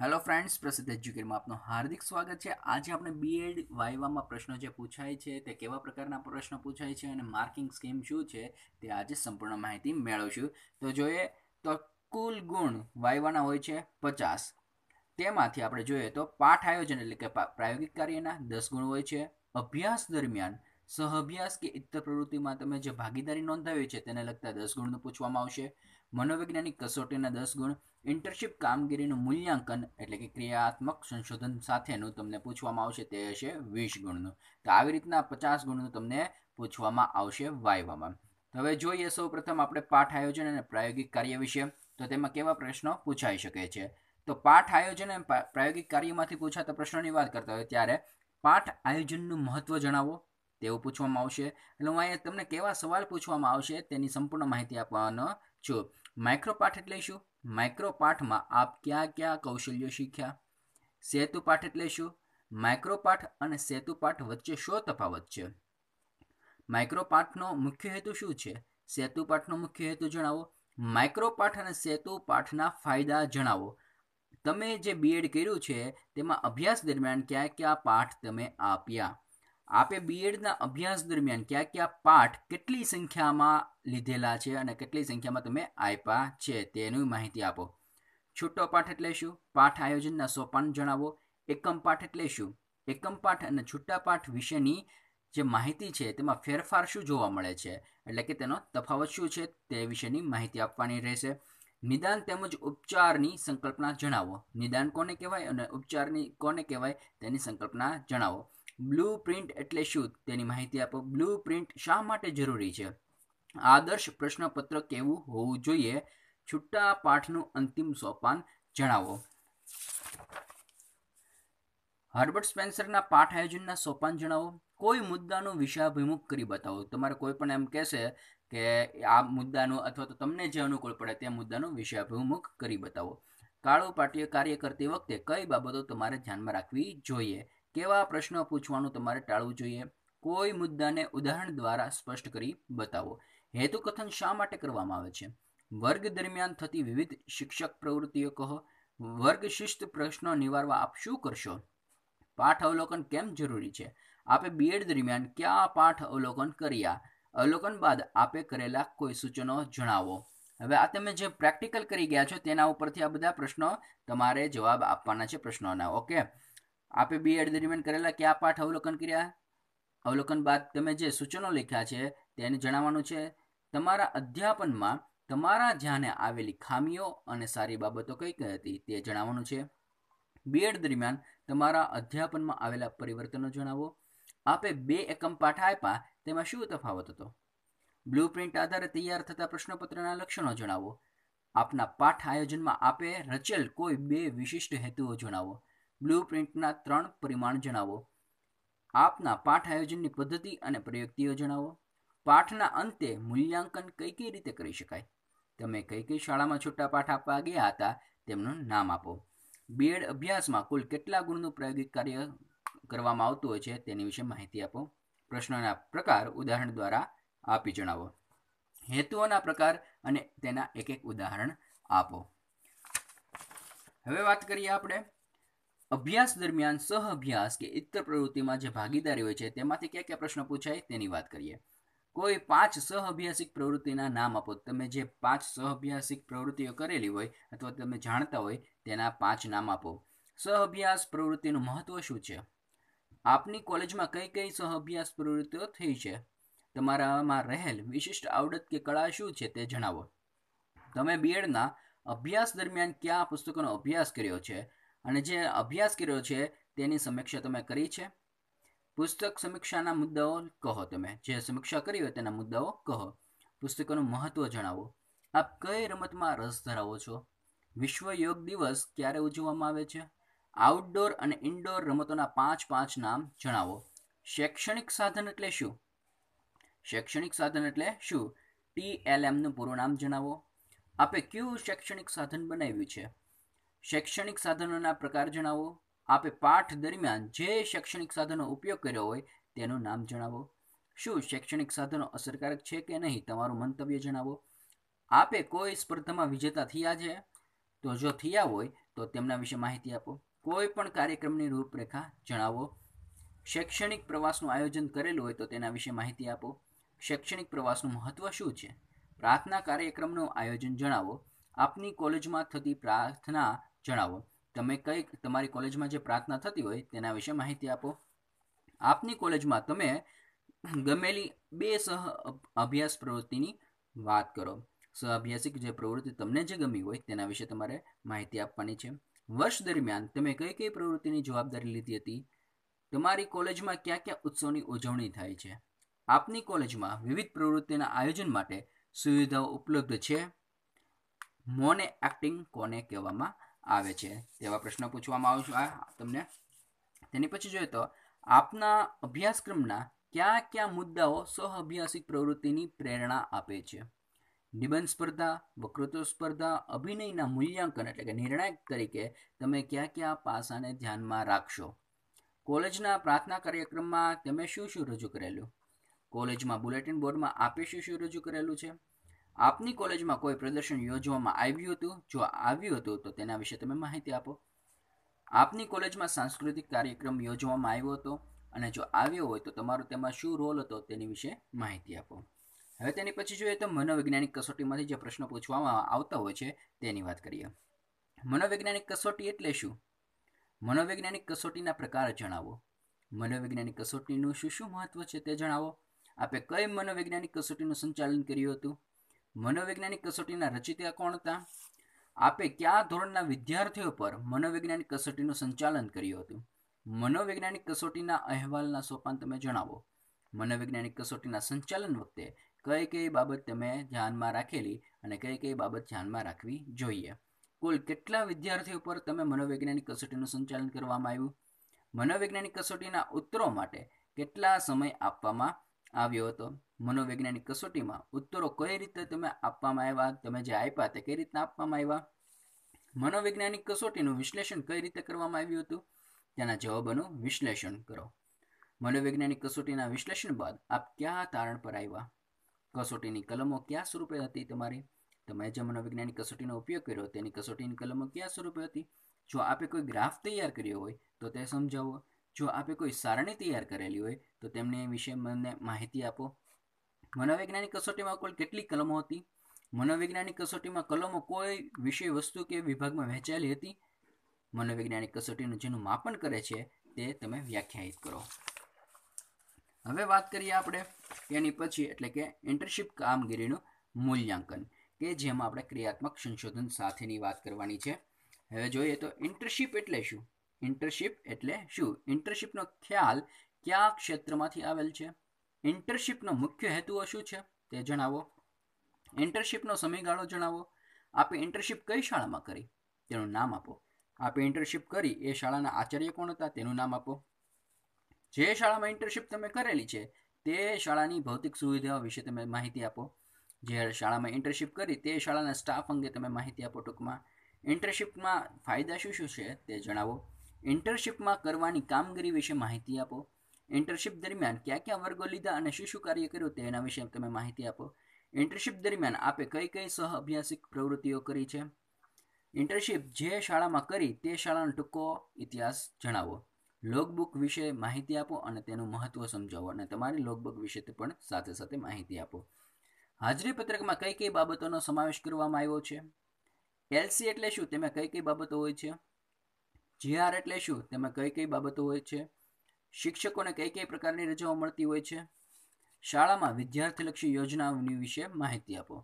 hello friends પ્રસિદ્ધ એજ્યુકેટમાં આપનું હાર્દિક સ્વાગત છે આજે આપણે બીએડ વાયવામાં પ્રશ્નો જે પૂછાય છે તે કેવા પ્રકારના પ્રશ્નો પૂછાય છે અને માર્કિંગ સ્કીમ શું છે તે આજે સંપૂર્ણ માહિતી મેળવશું તો જોઈએ તો કુલ ગુણ વાયવાના હોય છે પચાસ તેમાંથી આપણે જોઈએ તો પાઠ આયોજન એટલે કે પ્રાયોગિક કાર્યના દસ ગુણ હોય છે અભ્યાસ દરમિયાન સહઅભ્યાસ કે ઇત્તર પ્રવૃત્તિમાં તમે જે ભાગીદારી નોંધાવી છે તેને લગતા દસ ગુણનું પૂછવામાં આવશે મનોવૈજ્ઞાનિક કસોટીના દસ ગુણ ઇન્ટરશીપ કામગીરીનું મૂલ્યાંકન એટલે કે ક્રિયાત્મક સંશોધન સાથેનું તમને પૂછવામાં આવશે તે હશે વીસ ગુણનું તો આવી રીતના પચાસ ગુણનું તમને પૂછવામાં આવશે વાયવામાં હવે જોઈએ સૌ પ્રથમ આપણે પાઠ આયોજન અને પ્રાયોગિક કાર્ય વિશે તો તેમાં કેવા પ્રશ્નો પૂછાઈ શકે છે તો પાઠ આયોજન અને પ્રાયોગિક કાર્યમાંથી પૂછાતા પ્રશ્નોની વાત કરતા હોય ત્યારે પાઠ આયોજનનું મહત્વ જણાવો તેવું પૂછવામાં આવશે એટલે હું અહીંયા તમને કેવા સવાલ પૂછવામાં આવશે તેની સંપૂર્ણ માહિતી આપવાનો છું માઇક્રો પાઠ એટલે શું માઇક્રો પાઠમાં આપ કયા કયા કૌશલ્યો શીખ્યા સેતુ પાઠ એટલે શું માઇક્રો પાઠ અને સેતુ પાઠ વચ્ચે શો તફાવત છે માઇક્રો પાઠનો મુખ્ય હેતુ શું છે સેતુ પાઠનો મુખ્ય હેતુ જણાવો માઇક્રો પાઠ અને સેતુ પાઠના ફાયદા જણાવો તમે જે બીએડ કર્યું છે તેમાં અભ્યાસ દરમિયાન કયા કયા પાઠ તમે આપ્યા આપે બીએડના અભ્યાસ દરમિયાન કયા કયા પાઠ કેટલી સંખ્યામાં લીધેલા છે અને કેટલી સંખ્યામાં તમે આપ્યા છે તેની માહિતી આપો છૂટો પાઠ એટલે શું પાઠ આયોજનના સોપાન જણાવો એકમ પાઠ એટલે શું એકમ પાઠ અને છૂટા પાઠ વિશેની જે માહિતી છે તેમાં ફેરફાર શું જોવા મળે છે એટલે કે તેનો તફાવત શું છે તે વિશેની માહિતી આપવાની રહેશે નિદાન તેમજ ઉપચારની સંકલ્પના જણાવો નિદાન કોને કહેવાય અને ઉપચારની કોને કહેવાય તેની સંકલ્પના જણાવો બ્લુ પ્રિન્ટ એટલે શું તેની માહિતી આપો બ્લુ પ્રિન્ટ શા માટે જરૂરી છે આદર્શ પ્રશ્નપત્ર કેવું હોવું જોઈએ છૂટા પાઠનું અંતિમ સોપાન જણાવો હર્બર્ટ સ્પેન્સરના પાઠ આયોજનના સોપાન જણાવો કોઈ મુદ્દાનું વિષયાભિમુખ કરી બતાવો તમારે કોઈ પણ એમ કહેશે કે આ મુદ્દાનો અથવા તો તમને જે અનુકૂળ પડે તે મુદ્દાનું વિષયાભિમુખ કરી બતાવો કાળો પાટીય કાર્ય કરતી વખતે કઈ બાબતો તમારે ધ્યાનમાં રાખવી જોઈએ કેવા પ્રશ્નો પૂછવાનું તમારે ટાળવું જોઈએ કોઈ મુદ્દાને ઉદાહરણ દ્વારા સ્પષ્ટ કરી બતાવો હેતુકથન શા માટે કરવામાં આવે છે વર્ગ દરમિયાન થતી વિવિધ શિક્ષક પ્રવૃત્તિઓ કહો વર્ગ શિસ્ત પ્રશ્નો નિવારવા આપ શું કરશો પાઠ અવલોકન કેમ જરૂરી છે આપે બીએડ દરમિયાન કયા પાઠ અવલોકન કર્યા અવલોકન બાદ આપે કરેલા કોઈ સૂચનો જણાવો હવે આ તમે જે પ્રેક્ટિકલ કરી ગયા છો તેના ઉપરથી આ બધા પ્રશ્નો તમારે જવાબ આપવાના છે પ્રશ્નોના ઓકે આપે બી એટ દરમિયાન કરેલા કયા પાઠ અવલોકન કર્યા અવલોકન બાદ તમે જે સૂચનો લખ્યા છે તેને જણાવવાનું છે તમારા અધ્યાપનમાં તમારા ધ્યાને આવેલી ખામીઓ અને સારી બાબતો કઈ કઈ હતી તે જણાવવાનું છે બીએડ દરમિયાન તમારા અધ્યાપનમાં આવેલા પરિવર્તનો જણાવો આપે બે એકમ પાઠ આપ્યા તેમાં શું તફાવત હતો બ્લુ પ્રિન્ટ આધારે તૈયાર થતા પ્રશ્નપત્રના લક્ષણો જણાવો આપના પાઠ આયોજનમાં આપે રચેલ કોઈ બે વિશિષ્ટ હેતુઓ જણાવો બ્લુ પ્રિન્ટના ત્રણ પરિમાણ જણાવો આપના પાઠ આયોજનની પદ્ધતિ અને પ્રયુક્તિઓ જણાવો પાઠના અંતે મૂલ્યાંકન કઈ કઈ રીતે કરી શકાય તમે કઈ કઈ શાળામાં છૂટા પાઠ આપવા ગયા હતા તેમનું નામ આપો બીએડ અભ્યાસમાં કુલ કેટલા ગુણનું પ્રાયોગિક કાર્ય કરવામાં આવતું હોય છે તેની વિશે માહિતી આપો પ્રશ્નોના પ્રકાર ઉદાહરણ દ્વારા આપી જણાવો હેતુઓના પ્રકાર અને તેના એક એક ઉદાહરણ આપો હવે વાત કરીએ આપણે અભ્યાસ દરમિયાન સહ અભ્યાસ કે ઇતર પ્રવૃત્તિમાં જે ભાગીદારી હોય છે તેમાંથી કયા કયા પ્રશ્નો પૂછાય તેની વાત કરીએ કોઈ પાંચ સહ અભ્યાસિક પ્રવૃત્તિના નામ આપો તમે જે પાંચ સહ અભ્યાસિક પ્રવૃત્તિઓ કરેલી હોય અથવા તમે જાણતા હોય તેના પાંચ નામ આપો સહ અભ્યાસ પ્રવૃત્તિનું મહત્વ શું છે આપની કોલેજમાં કઈ કઈ સહ અભ્યાસ પ્રવૃત્તિઓ થઈ છે તમારામાં રહેલ વિશિષ્ટ આવડત કે કળા શું છે તે જણાવો તમે બીએડના અભ્યાસ દરમિયાન કયા પુસ્તકોનો અભ્યાસ કર્યો છે અને જે અભ્યાસ કર્યો છે તેની સમીક્ષા તમે કરી છે પુસ્તક સમીક્ષાના મુદ્દાઓ કહો તમે જે સમીક્ષા કરી હોય તેના મુદ્દાઓ કહો પુસ્તકોનું મહત્ત્વ જણાવો આપ કઈ રમતમાં રસ ધરાવો છો વિશ્વ યોગ દિવસ ક્યારે ઉજવવામાં આવે છે આઉટડોર અને ઇન્ડોર રમતોના પાંચ પાંચ નામ જણાવો શૈક્ષણિક સાધન એટલે શું શૈક્ષણિક સાધન એટલે શું એલ એમનું પૂરું નામ જણાવો આપે કયું શૈક્ષણિક સાધન બનાવ્યું છે શૈક્ષણિક સાધનોના પ્રકાર જણાવો આપે પાઠ દરમિયાન જે શૈક્ષણિક સાધનો ઉપયોગ કર્યો હોય તેનું નામ જણાવો શું શૈક્ષણિક સાધનો અસરકારક છે કે નહીં તમારું મંતવ્ય જણાવો આપે કોઈ સ્પર્ધામાં વિજેતા થયા છે તો જો થયા હોય તો તેમના વિશે માહિતી આપો કોઈ પણ કાર્યક્રમની રૂપરેખા જણાવો શૈક્ષણિક પ્રવાસનું આયોજન કરેલું હોય તો તેના વિશે માહિતી આપો શૈક્ષણિક પ્રવાસનું મહત્ત્વ શું છે પ્રાર્થના કાર્યક્રમનું આયોજન જણાવો આપની કોલેજમાં થતી પ્રાર્થના જણાવો તમે કઈ તમારી કોલેજમાં જે પ્રાર્થના થતી હોય તેના વિશે માહિતી આપો આપની કોલેજમાં તમે ગમેલી બે સહ અભ્યાસ પ્રવૃત્તિની વાત કરો સહ અભ્યાસિક જે પ્રવૃત્તિ તમને જે ગમી હોય તેના વિશે તમારે માહિતી આપવાની છે વર્ષ દરમિયાન તમે કઈ કઈ પ્રવૃત્તિની જવાબદારી લીધી હતી તમારી કોલેજમાં ક્યાં ક્યાં ઉત્સવની ઉજવણી થાય છે આપની કોલેજમાં વિવિધ પ્રવૃત્તિના આયોજન માટે સુવિધાઓ ઉપલબ્ધ છે મોને એક્ટિંગ કોને કહેવામાં આવે છે તેવા પ્રશ્નો પૂછવામાં આવશે આ તમને તેની પછી જોઈએ તો આપના અભ્યાસક્રમના કયા કયા મુદ્દાઓ સહ અભ્યાસિક પ્રવૃત્તિની પ્રેરણા આપે છે નિબંધ સ્પર્ધા વકૃત્વ સ્પર્ધા અભિનયના મૂલ્યાંકન એટલે કે નિર્ણાયક તરીકે તમે કયા કયા પાસાને ધ્યાનમાં રાખશો કોલેજના પ્રાર્થના કાર્યક્રમમાં તમે શું શું રજૂ કરેલું કોલેજમાં બુલેટિન બોર્ડમાં આપે શું શું રજૂ કરેલું છે આપની કોલેજમાં કોઈ પ્રદર્શન યોજવામાં આવ્યું હતું જો આવ્યું હતું તો તેના વિશે તમે માહિતી આપો આપની કોલેજમાં સાંસ્કૃતિક કાર્યક્રમ યોજવામાં આવ્યો હતો અને જો આવ્યો હોય તો તમારો તેમાં શું રોલ હતો તેની વિશે માહિતી આપો હવે તેની પછી જોઈએ તો મનોવૈજ્ઞાનિક કસોટીમાંથી જે પ્રશ્નો પૂછવામાં આવતા હોય છે તેની વાત કરીએ મનોવૈજ્ઞાનિક કસોટી એટલે શું મનોવૈજ્ઞાનિક કસોટીના પ્રકાર જણાવો મનોવૈજ્ઞાનિક કસોટીનું શું શું મહત્વ છે તે જણાવો આપે કઈ મનોવૈજ્ઞાનિક કસોટીનું સંચાલન કર્યું હતું મનોવૈજ્ઞાનિક કસોટીના રચિતા કોણ હતા આપે કયા ધોરણના વિદ્યાર્થીઓ પર મનોવૈજ્ઞાનિક કસોટીનું સંચાલન કર્યું હતું મનોવૈજ્ઞાનિક કસોટીના અહેવાલના સોપાન તમે જણાવો મનોવૈજ્ઞાનિક કસોટીના સંચાલન વખતે કઈ કઈ બાબત તમે ધ્યાનમાં રાખેલી અને કઈ કઈ બાબત ધ્યાનમાં રાખવી જોઈએ કુલ કેટલા વિદ્યાર્થીઓ પર તમે મનોવૈજ્ઞાનિક કસોટીનું સંચાલન કરવામાં આવ્યું મનોવૈજ્ઞાનિક કસોટીના ઉત્તરો માટે કેટલા સમય આપવામાં આવ્યો હતો મનોવૈજ્ઞાનિક કસોટીમાં ઉત્તરો કઈ રીતે તમે આપવામાં આવ્યા તમે જે આપ્યા તે કઈ રીતના આપવામાં આવ્યા મનોવૈજ્ઞાનિક કસોટીનું વિશ્લેષણ કઈ રીતે કરવામાં આવ્યું હતું તેના જવાબોનું વિશ્લેષણ કરો મનોવૈજ્ઞાનિક કસોટીના વિશ્લેષણ બાદ આપ ક્યાં તારણ પર આવ્યા કસોટીની કલમો ક્યાં સ્વરૂપે હતી તમારી તમે જે મનોવૈજ્ઞાનિક કસોટીનો ઉપયોગ કર્યો તેની કસોટીની કલમો ક્યાં સ્વરૂપે હતી જો આપે કોઈ ગ્રાફ તૈયાર કર્યો હોય તો તે સમજાવો જો આપે કોઈ સારણી તૈયાર કરેલી હોય તો તેમને એ વિશે મને માહિતી આપો મનોવૈજ્ઞાનિક કસોટીમાં કુલ કેટલી કલમો હતી મનોવૈજ્ઞાનિક કસોટીમાં કલમો કોઈ વિષય વસ્તુ કે વિભાગમાં વહેંચાયેલી હતી મનોવૈજ્ઞાનિક કસોટીનું જેનું માપન કરે છે તે તમે વ્યાખ્યાયિત કરો હવે વાત કરીએ આપણે તેની પછી એટલે કે ઇન્ટર્નશીપ કામગીરીનું મૂલ્યાંકન કે જેમાં આપણે ક્રિયાત્મક સંશોધન સાથેની વાત કરવાની છે હવે જોઈએ તો ઇન્ટર્નશીપ એટલે શું ઇન્ટરશીપ એટલે શું ઇન્ટરશીપનો ખ્યાલ કયા ક્ષેત્રમાંથી આવેલ છે ઇન્ટરશીપનો મુખ્ય હેતુઓ શું છે તે જણાવો ઇન્ટરશીપનો સમયગાળો જણાવો આપે ઇન્ટરશીપ કઈ શાળામાં કરી તેનું નામ આપો આપે ઇન્ટરશીપ કરી એ શાળાના આચાર્ય કોણ હતા તેનું નામ આપો જે શાળામાં ઇન્ટરશીપ તમે કરેલી છે તે શાળાની ભૌતિક સુવિધાઓ વિશે તમે માહિતી આપો જે શાળામાં ઇન્ટરશીપ કરી તે શાળાના સ્ટાફ અંગે તમે માહિતી આપો ટૂંકમાં ઇન્ટરશીપમાં ફાયદા શું શું છે તે જણાવો ઇન્ટર્નશીપમાં કરવાની કામગીરી વિશે માહિતી આપો ઇન્ટર્નશીપ દરમિયાન ક્યાં ક્યાં વર્ગો લીધા અને શું શું કાર્ય કર્યું તેના વિશે તમે માહિતી આપો ઇન્ટર્નશીપ દરમિયાન આપે કઈ કઈ સહ અભ્યાસિક પ્રવૃત્તિઓ કરી છે ઇન્ટર્નશીપ જે શાળામાં કરી તે શાળાનો ટૂંકો ઇતિહાસ જણાવો લોગબુક વિશે માહિતી આપો અને તેનું મહત્ત્વ સમજાવો અને તમારી લોગબુક વિશે પણ સાથે સાથે માહિતી આપો હાજરી પત્રકમાં કઈ કઈ બાબતોનો સમાવેશ કરવામાં આવ્યો છે એલસી એટલે શું તેમાં કઈ કઈ બાબતો હોય છે જીઆર એટલે શું તેમાં કઈ કઈ બાબતો હોય છે શિક્ષકોને કઈ કઈ પ્રકારની રજાઓ મળતી હોય છે શાળામાં વિદ્યાર્થીલક્ષી યોજનાઓની વિશે માહિતી આપો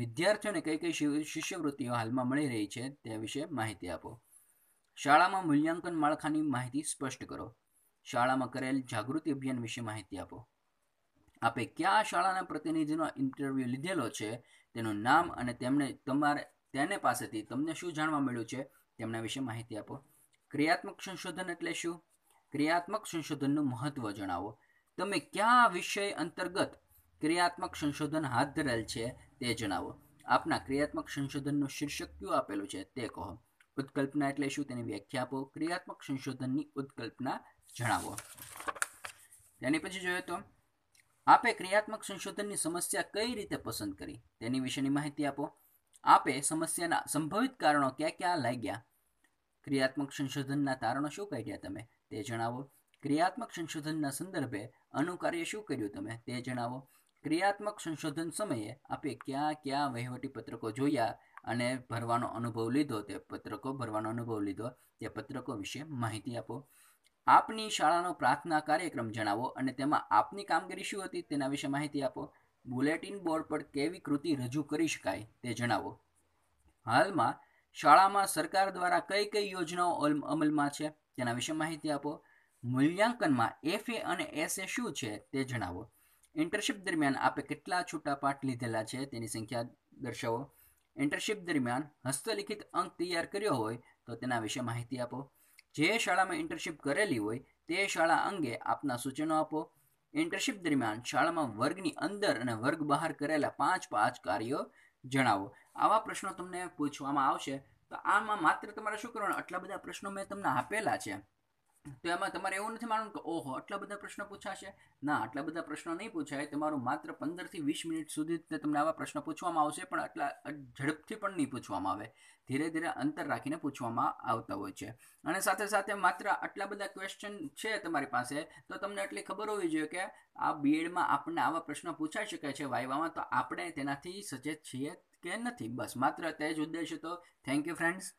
વિદ્યાર્થીઓને કઈ કઈ શિષ્યવૃત્તિઓ હાલમાં મળી રહી છે તે વિશે માહિતી આપો શાળામાં મૂલ્યાંકન માળખાની માહિતી સ્પષ્ટ કરો શાળામાં કરેલ જાગૃતિ અભિયાન વિશે માહિતી આપો આપે કયા શાળાના પ્રતિનિધિનો ઇન્ટરવ્યૂ લીધેલો છે તેનું નામ અને તેમણે તમારે તેને પાસેથી તમને શું જાણવા મળ્યું છે તેમના વિશે માહિતી આપો ક્રિયાત્મક સંશોધન એટલે શું ક્રિયાત્મક સંશોધનનું મહત્વ જણાવો તમે કયા વિષય અંતર્ગત ક્રિયાત્મક સંશોધન હાથ ધરેલ છે તે જણાવો આપના ક્રિયાત્મક સંશોધનનું શીર્ષક કયું આપેલું છે તે કહો ઉત્કલ્પના એટલે શું તેની વ્યાખ્યા આપો ક્રિયાત્મક સંશોધનની ઉત્કલ્પના જણાવો તેની પછી જોઈએ તો આપે ક્રિયાત્મક સંશોધનની સમસ્યા કઈ રીતે પસંદ કરી તેની વિશેની માહિતી આપો આપે સમસ્યાના સંભવિત કારણો ક્યાં ક્યાં લાગ્યા ક્રિયાત્મક સંશોધનના તારણો શું કાઢ્યા તમે તે જણાવો ક્રિયાત્મક સંશોધનના સંદર્ભે અનુકાર્ય શું કર્યું તમે તે જણાવો ક્રિયાત્મક સંશોધન સમયે આપે ક્યાં ક્યાં વહીવટી પત્રકો જોયા અને ભરવાનો અનુભવ લીધો તે પત્રકો ભરવાનો અનુભવ લીધો તે પત્રકો વિશે માહિતી આપો આપની શાળાનો પ્રાર્થના કાર્યક્રમ જણાવો અને તેમાં આપની કામગીરી શું હતી તેના વિશે માહિતી આપો બુલેટિન બોર્ડ પર કેવી કૃતિ રજૂ કરી શકાય તે જણાવો હાલમાં શાળામાં સરકાર દ્વારા કઈ કઈ યોજનાઓ અમલમાં છે તેના વિશે માહિતી આપો મૂલ્યાંકનમાં એફ એ અને એસ એ શું છે તે જણાવો ઇન્ટર્નશીપ દરમિયાન આપે કેટલા છૂટાપાઠ લીધેલા છે તેની સંખ્યા દર્શાવો ઇન્ટર્નશીપ દરમિયાન હસ્તલિખિત અંક તૈયાર કર્યો હોય તો તેના વિશે માહિતી આપો જે શાળામાં ઇન્ટર્નશીપ કરેલી હોય તે શાળા અંગે આપના સૂચનો આપો ઇન્ટર્નશીપ દરમિયાન શાળામાં વર્ગની અંદર અને વર્ગ બહાર કરેલા પાંચ પાંચ કાર્યો જણાવો આવા પ્રશ્નો તમને પૂછવામાં આવશે તો આમાં માત્ર તમારે શું કરવાનું આટલા બધા પ્રશ્નો મેં તમને આપેલા છે તો એમાં તમારે એવું નથી માનવું કે ઓહો આટલા બધા પ્રશ્ન પૂછાશે ના આટલા બધા પ્રશ્નો નહીં પૂછાય તમારું માત્ર પંદરથી વીસ મિનિટ સુધી તમને આવા પ્રશ્ન પૂછવામાં આવશે પણ આટલા ઝડપથી પણ નહીં પૂછવામાં આવે ધીરે ધીરે અંતર રાખીને પૂછવામાં આવતા હોય છે અને સાથે સાથે માત્ર આટલા બધા ક્વેશ્ચન છે તમારી પાસે તો તમને એટલી ખબર હોવી જોઈએ કે આ બીએડમાં આપણને આવા પ્રશ્નો પૂછાઈ શકે છે વાયવામાં તો આપણે તેનાથી સચેત છીએ કે નથી બસ માત્ર તે જ ઉદ્દેશ હતો થેન્ક યુ ફ્રેન્ડ્સ